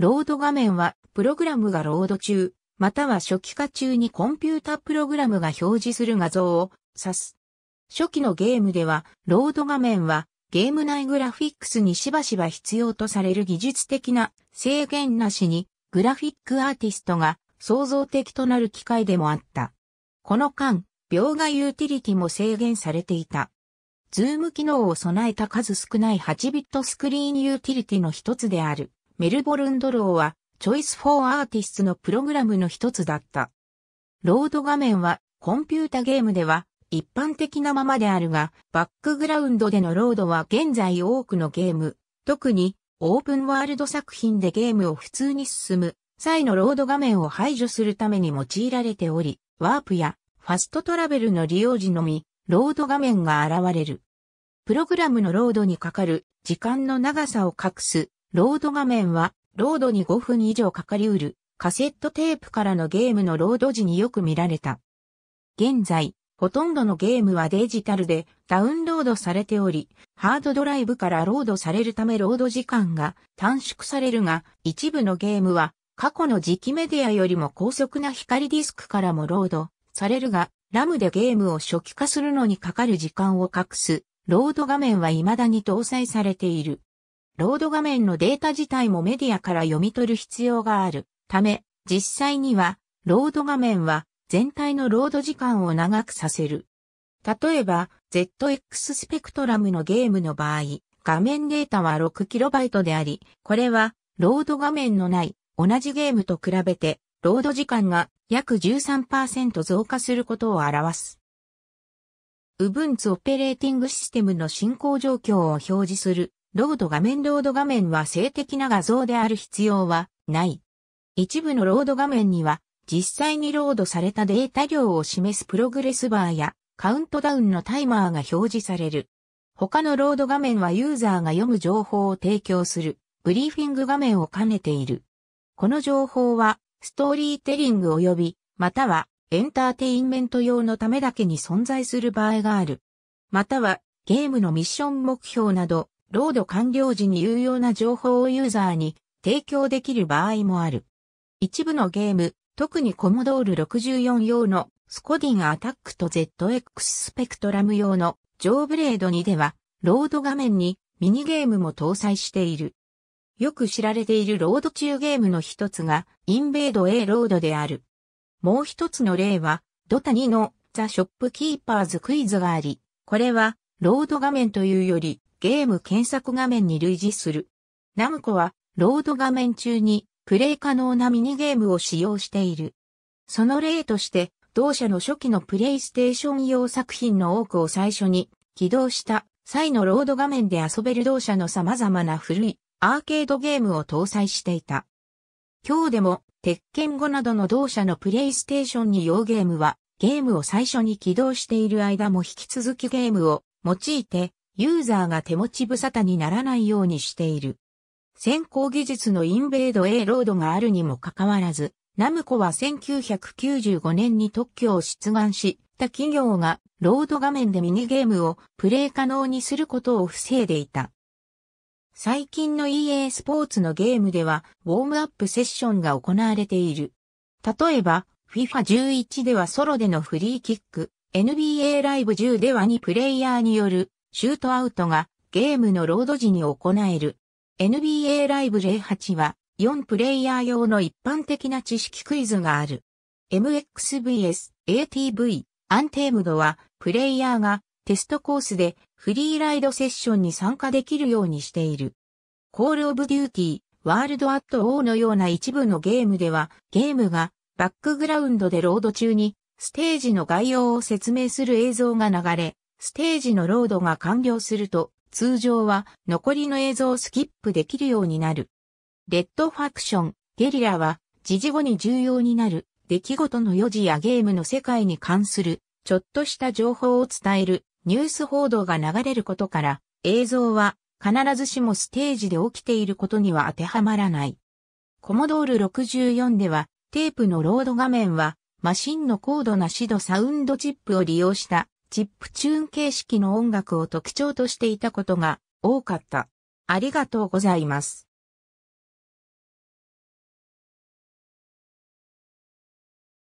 ロード画面は、プログラムがロード中、または初期化中にコンピュータプログラムが表示する画像を指す。初期のゲームでは、ロード画面は、ゲーム内グラフィックスにしばしば必要とされる技術的な制限なしに、グラフィックアーティストが創造的となる機会でもあった。この間、描画ユーティリティも制限されていた。ズーム機能を備えた数少ない8ビットスクリーンユーティリティの一つである。メルボルンドローは、チョイス・フォー・アーティストのプログラムの一つだった。ロード画面は、コンピュータゲームでは、一般的なままであるが、バックグラウンドでのロードは現在多くのゲーム、特にオープンワールド作品でゲームを普通に進む際のロード画面を排除するために用いられており、ワープやファストトラベルの利用時のみ、ロード画面が現れる。プログラムのロードにかかる時間の長さを隠すロード画面は、ロードに5分以上かかりうる、カセットテープからのゲームのロード時によく見られた。現在、ほとんどのゲームはデジタルでダウンロードされており、ハードドライブからロードされるためロード時間が短縮されるが、一部のゲームは過去の磁気メディアよりも高速な光ディスクからもロードされるが、ラムでゲームを初期化するのにかかる時間を隠す、ロード画面は未だに搭載されている。ロード画面のデータ自体もメディアから読み取る必要があるため、実際には、ロード画面は全体のロード時間を長くさせる。例えば、ZX スペクトラムのゲームの場合、画面データは 6KB であり、これは、ロード画面のない同じゲームと比べて、ロード時間が約13%増加することを表す。Ubuntu オペレーティングシステムの進行状況を表示するロード画面ロード画面は性的な画像である必要はない。一部のロード画面には実際にロードされたデータ量を示すプログレスバーやカウントダウンのタイマーが表示される。他のロード画面はユーザーが読む情報を提供するブリーフィング画面を兼ねている。この情報はストーリーテリング及びまたはエンターテインメント用のためだけに存在する場合がある。またはゲームのミッション目標などロード完了時に有用な情報をユーザーに提供できる場合もある。一部のゲーム、特にコモドール64用のスコディンアタックと ZX スペクトラム用のジョーブレード2では、ロード画面にミニゲームも搭載している。よく知られているロード中ゲームの一つが、インベード A ロードである。もう一つの例は、ドタ2のザ・ショップキーパーズクイズがあり、これは、ロード画面というより、ゲーム検索画面に類似する。ナムコは、ロード画面中に、プレイ可能なミニゲームを使用している。その例として、同社の初期のプレイステーション用作品の多くを最初に起動した際のロード画面で遊べる同社の様々な古いアーケードゲームを搭載していた。今日でも、鉄拳後などの同社のプレイステーションに用ゲームは、ゲームを最初に起動している間も引き続きゲームを用いてユーザーが手持ち無沙汰にならないようにしている。先行技術のインベード A ロードがあるにもかかわらず、ナムコは1995年に特許を出願した企業がロード画面でミニゲームをプレイ可能にすることを防いでいた。最近の EA スポーツのゲームではウォームアップセッションが行われている。例えば FIFA11 ではソロでのフリーキック、NBA ライブ10では2プレイヤーによるシュートアウトがゲームのロード時に行える。NBA ライブ08は4プレイヤー用の一般的な知識クイズがある。MXVS、ATV、アンテームドはプレイヤーがテストコースでフリーライドセッションに参加できるようにしている。コールオブデューティー、ワールドアットオーのような一部のゲームでは、ゲームがバックグラウンドでロード中にステージの概要を説明する映像が流れ、ステージのロードが完了すると、通常は残りの映像をスキップできるようになる。レッドファクション、ゲリラは、時事後に重要になる、出来事の余地やゲームの世界に関する、ちょっとした情報を伝える、ニュース報道が流れることから、映像は、必ずしもステージで起きていることには当てはまらない。コモドール64では、テープのロード画面は、マシンの高度なシドサウンドチップを利用したチップチューン形式の音楽を特徴としていたことが多かった。ありがとうございます。